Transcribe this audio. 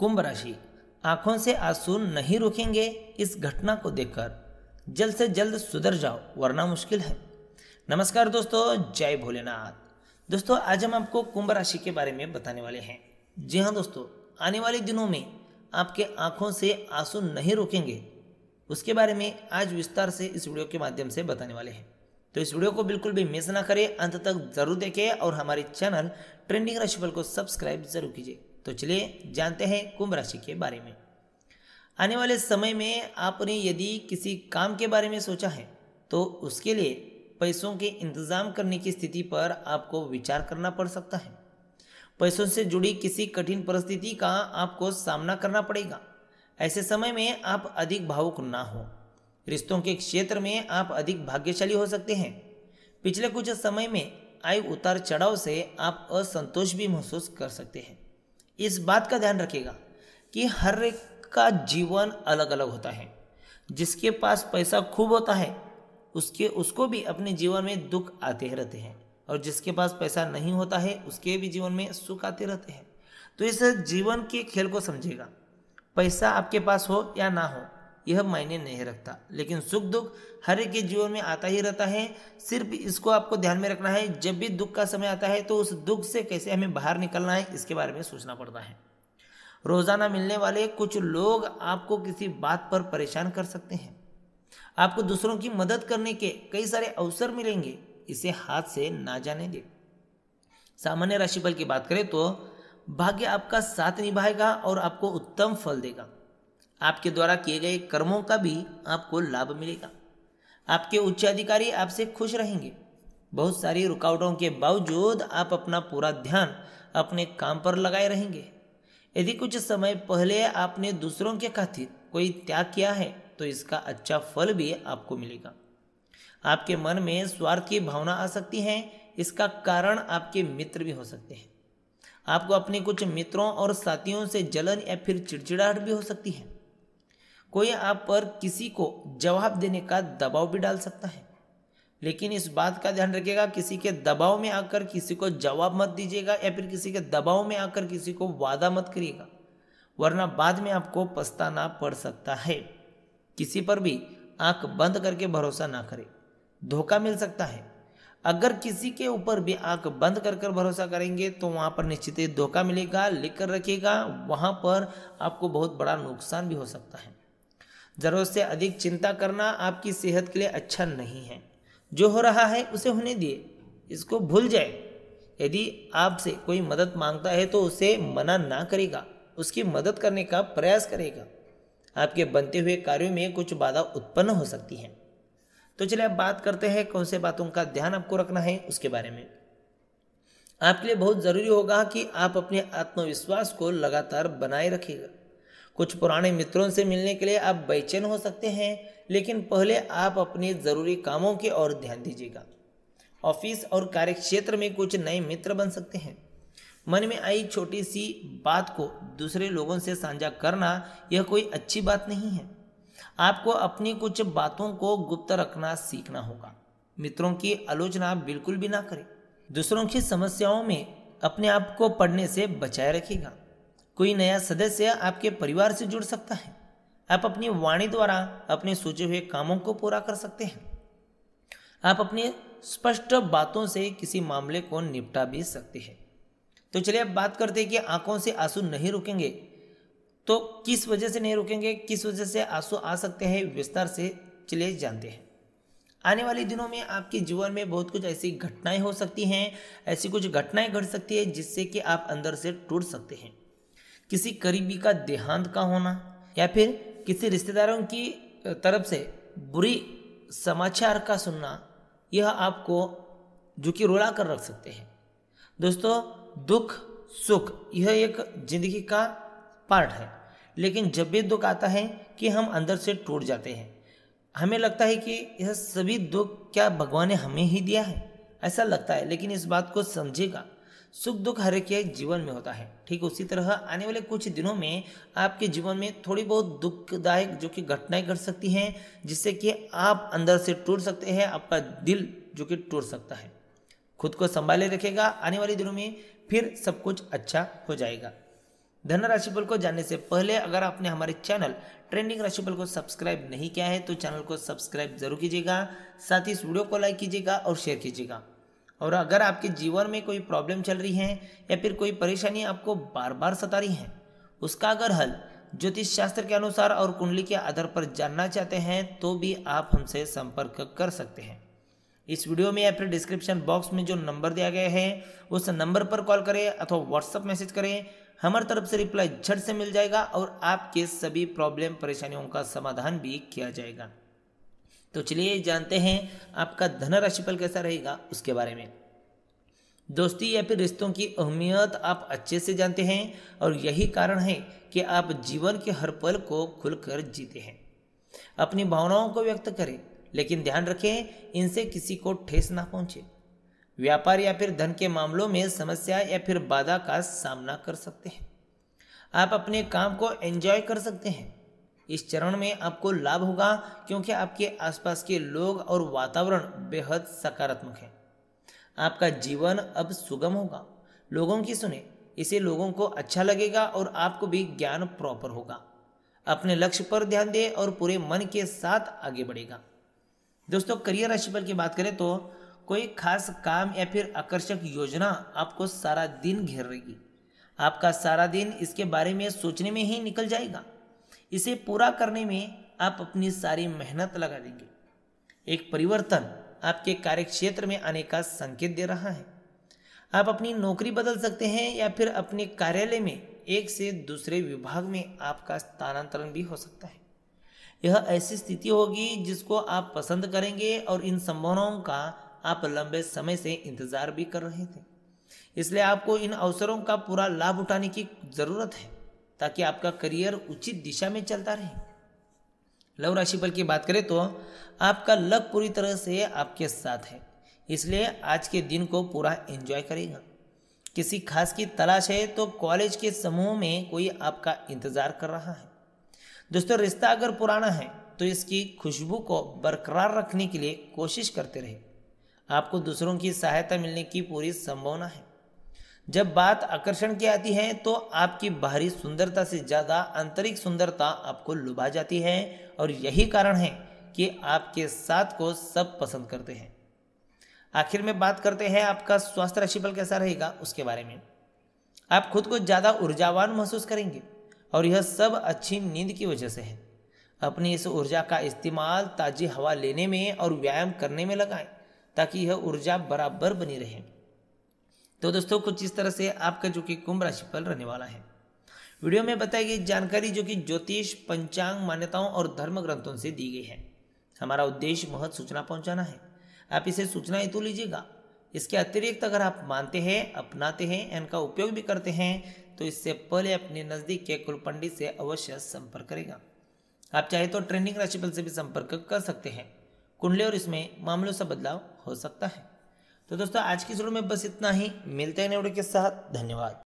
कुंभ राशि आंखों से आंसू नहीं रुकेंगे इस घटना को देखकर जल्द से जल्द सुधर जाओ वरना मुश्किल है नमस्कार दोस्तों जय भोलेनाथ दोस्तों आज हम आपको कुंभ राशि के बारे में बताने वाले हैं जी हाँ दोस्तों आने वाले दिनों में आपके आंखों से आंसू नहीं रुकेंगे उसके बारे में आज विस्तार से इस वीडियो के माध्यम से बताने वाले हैं तो इस वीडियो को बिल्कुल भी मिस ना करें अंत तक जरूर देखें और हमारे चैनल ट्रेंडिंग राशिफल को सब्सक्राइब जरूर कीजिए तो चलिए जानते हैं कुंभ राशि के बारे में आने वाले समय में आपने यदि किसी काम के बारे में सोचा है तो उसके लिए पैसों के इंतज़ाम करने की स्थिति पर आपको विचार करना पड़ सकता है पैसों से जुड़ी किसी कठिन परिस्थिति का आपको सामना करना पड़ेगा ऐसे समय में आप अधिक भावुक ना हो रिश्तों के क्षेत्र में आप अधिक भाग्यशाली हो सकते हैं पिछले कुछ समय में आय उतार चढ़ाव से आप असंतोष भी महसूस कर सकते हैं इस बात का ध्यान रखिएगा कि हर एक का जीवन अलग अलग होता है जिसके पास पैसा खूब होता है उसके उसको भी अपने जीवन में दुख आते रहते हैं और जिसके पास पैसा नहीं होता है उसके भी जीवन में सुख आते रहते हैं तो इस जीवन के खेल को समझिएगा पैसा आपके पास हो या ना हो यह मायने नहीं रखता लेकिन सुख दुख हर एक के जीवन में आता ही रहता है सिर्फ इसको आपको ध्यान में रखना है जब भी दुख का समय आता है तो उस दुख से कैसे हमें बाहर निकलना है इसके बारे में सोचना पड़ता है रोज़ाना मिलने वाले कुछ लोग आपको किसी बात पर परेशान कर सकते हैं आपको दूसरों की मदद करने के कई सारे अवसर मिलेंगे इसे हाथ से ना जाने दें सामान्य राशिफल की बात करें तो भाग्य आपका साथ निभाएगा और आपको उत्तम फल देगा आपके द्वारा किए गए कर्मों का भी आपको लाभ मिलेगा आपके उच्चाधिकारी आपसे खुश रहेंगे बहुत सारी रुकावटों के बावजूद आप अपना पूरा ध्यान अपने काम पर लगाए रहेंगे यदि कुछ समय पहले आपने दूसरों के खातिर कोई त्याग किया है तो इसका अच्छा फल भी आपको मिलेगा आपके मन में स्वार्थ की भावना आ सकती है इसका कारण आपके मित्र भी हो सकते हैं आपको अपने कुछ मित्रों और साथियों से जलन या फिर चिड़चिड़ाहट भी हो सकती है कोई आप पर किसी को जवाब देने का दबाव भी डाल सकता है लेकिन इस बात का ध्यान रखिएगा किसी के दबाव में आकर किसी को जवाब मत दीजिएगा या फिर किसी के दबाव में आकर किसी को वादा मत करिएगा वरना बाद में आपको पछताना पड़ सकता है किसी पर भी आंख बंद करके भरोसा ना करें धोखा मिल सकता है अगर किसी के ऊपर भी आंख बंद कर कर भरोसा करेंगे तो वहाँ पर निश्चित धोखा मिलेगा लिख कर रखिएगा वहाँ पर आपको बहुत बड़ा नुकसान भी हो सकता है ज़रूरत से अधिक चिंता करना आपकी सेहत के लिए अच्छा नहीं है जो हो रहा है उसे होने दिए इसको भूल जाए यदि आपसे कोई मदद मांगता है तो उसे मना ना करेगा उसकी मदद करने का प्रयास करेगा आपके बनते हुए कार्यों में कुछ बाधा उत्पन्न हो सकती है तो चलिए अब बात करते हैं कौन से बातों का ध्यान आपको रखना है उसके बारे में आपके लिए बहुत ज़रूरी होगा कि आप अपने आत्मविश्वास को लगातार बनाए रखेगा कुछ पुराने मित्रों से मिलने के लिए आप बेचैन हो सकते हैं लेकिन पहले आप अपने ज़रूरी कामों की ओर ध्यान दीजिएगा ऑफिस और कार्यक्षेत्र में कुछ नए मित्र बन सकते हैं मन में आई छोटी सी बात को दूसरे लोगों से साझा करना यह कोई अच्छी बात नहीं है आपको अपनी कुछ बातों को गुप्त रखना सीखना होगा मित्रों की आलोचना बिल्कुल भी ना करें दूसरों की समस्याओं में अपने आप को पढ़ने से बचाए रखेगा कोई नया सदस्य आपके परिवार से जुड़ सकता है आप अपनी वाणी द्वारा अपने सोचे हुए कामों को पूरा कर सकते हैं आप अपने स्पष्ट बातों से किसी मामले को निपटा भी सकते हैं तो चलिए अब बात करते हैं कि आंखों से आंसू नहीं रुकेंगे तो किस वजह से नहीं रुकेंगे किस वजह से आंसू आ सकते हैं विस्तार से चलिए जानते हैं आने वाले दिनों में आपके जीवन में बहुत कुछ ऐसी घटनाएं हो सकती हैं ऐसी कुछ घटनाएं घट सकती है जिससे कि आप अंदर से टूट सकते हैं किसी करीबी का देहांत का होना या फिर किसी रिश्तेदारों की तरफ से बुरी समाचार का सुनना यह आपको जो कि रुला कर रख सकते हैं दोस्तों दुख सुख यह एक जिंदगी का पार्ट है लेकिन जब भी दुख आता है कि हम अंदर से टूट जाते हैं हमें लगता है कि यह सभी दुख क्या भगवान ने हमें ही दिया है ऐसा लगता है लेकिन इस बात को समझेगा सुख दुख हर एक जीवन में होता है ठीक उसी तरह आने वाले कुछ दिनों में आपके जीवन में थोड़ी बहुत दुखदायक जो कि घटनाएं घट सकती हैं जिससे कि आप अंदर से टूट सकते हैं आपका दिल जो कि टूट सकता है खुद को संभाले रखेगा आने वाले दिनों में फिर सब कुछ अच्छा हो जाएगा धन राशिफल को जानने से पहले अगर आपने हमारे चैनल ट्रेंडिंग राशिफल को सब्सक्राइब नहीं किया है तो चैनल को सब्सक्राइब जरूर कीजिएगा साथ ही इस वीडियो को लाइक कीजिएगा और शेयर कीजिएगा और अगर आपके जीवन में कोई प्रॉब्लम चल रही है या फिर कोई परेशानी आपको बार बार सता रही है उसका अगर हल ज्योतिष शास्त्र के अनुसार और कुंडली के आधार पर जानना चाहते हैं तो भी आप हमसे संपर्क कर सकते हैं इस वीडियो में या फिर डिस्क्रिप्शन बॉक्स में जो नंबर दिया गया है उस नंबर पर कॉल करें अथवा व्हाट्सअप मैसेज करें हमारे तरफ से रिप्लाई झट से मिल जाएगा और आपके सभी प्रॉब्लम परेशानियों का समाधान भी किया जाएगा तो चलिए जानते हैं आपका धन राशिफल कैसा रहेगा उसके बारे में दोस्ती या फिर रिश्तों की अहमियत आप अच्छे से जानते हैं और यही कारण है कि आप जीवन के हर पल को खुलकर जीते हैं अपनी भावनाओं को व्यक्त करें लेकिन ध्यान रखें इनसे किसी को ठेस ना पहुंचे व्यापार या फिर धन के मामलों में समस्या या फिर बाधा का सामना कर सकते हैं आप अपने काम को एंजॉय कर सकते हैं इस चरण में आपको लाभ होगा क्योंकि आपके आसपास के लोग और वातावरण बेहद सकारात्मक है आपका जीवन अब सुगम होगा लोगों की सुने इसे लोगों को अच्छा लगेगा और आपको भी ज्ञान प्रॉपर होगा अपने लक्ष्य पर ध्यान दें और पूरे मन के साथ आगे बढ़ेगा दोस्तों करियर राशिफल की बात करें तो कोई खास काम या फिर आकर्षक योजना आपको सारा दिन घेर रहेगी आपका सारा दिन इसके बारे में सोचने में ही निकल जाएगा इसे पूरा करने में आप अपनी सारी मेहनत लगा देंगे एक परिवर्तन आपके कार्य क्षेत्र में आने का संकेत दे रहा है आप अपनी नौकरी बदल सकते हैं या फिर अपने कार्यालय में एक से दूसरे विभाग में आपका स्थानांतरण भी हो सकता है यह ऐसी स्थिति होगी जिसको आप पसंद करेंगे और इन संभावनाओं का आप लंबे समय से इंतजार भी कर रहे थे इसलिए आपको इन अवसरों का पूरा लाभ उठाने की जरूरत है ताकि आपका करियर उचित दिशा में चलता रहे लव राशिफल की बात करें तो आपका लक पूरी तरह से आपके साथ है इसलिए आज के दिन को पूरा एंजॉय करेगा किसी खास की तलाश है तो कॉलेज के समूह में कोई आपका इंतज़ार कर रहा है दोस्तों रिश्ता अगर पुराना है तो इसकी खुशबू को बरकरार रखने के लिए कोशिश करते रहे आपको दूसरों की सहायता मिलने की पूरी संभावना है जब बात आकर्षण की आती है तो आपकी बाहरी सुंदरता से ज़्यादा आंतरिक सुंदरता आपको लुभा जाती है और यही कारण है कि आपके साथ को सब पसंद करते हैं आखिर में बात करते हैं आपका स्वास्थ्य राशिफल कैसा रहेगा उसके बारे में आप खुद को ज़्यादा ऊर्जावान महसूस करेंगे और यह सब अच्छी नींद की वजह से है अपनी इस ऊर्जा का इस्तेमाल ताज़ी हवा लेने में और व्यायाम करने में लगाएं ताकि यह ऊर्जा बराबर बनी रहे तो दोस्तों कुछ इस तरह से आपका जो कि कुंभ राशि फल रहने वाला है वीडियो में बताई गई जानकारी जो कि ज्योतिष पंचांग मान्यताओं और धर्म ग्रंथों से दी गई है हमारा उद्देश्य महत्व सूचना पहुंचाना है आप इसे सूचना हेतु लीजिएगा इसके अतिरिक्त अगर आप मानते हैं अपनाते हैं इनका उपयोग भी करते हैं तो इससे पहले अपने नज़दीक के कुल पंडित से अवश्य संपर्क करेगा आप चाहे तो ट्रेनिंग राशिफल से भी संपर्क कर सकते हैं कुंडली और इसमें मामलों से बदलाव हो सकता है तो दोस्तों आज की शुरू में बस इतना ही मिलते हैं नेवड़ी के साथ धन्यवाद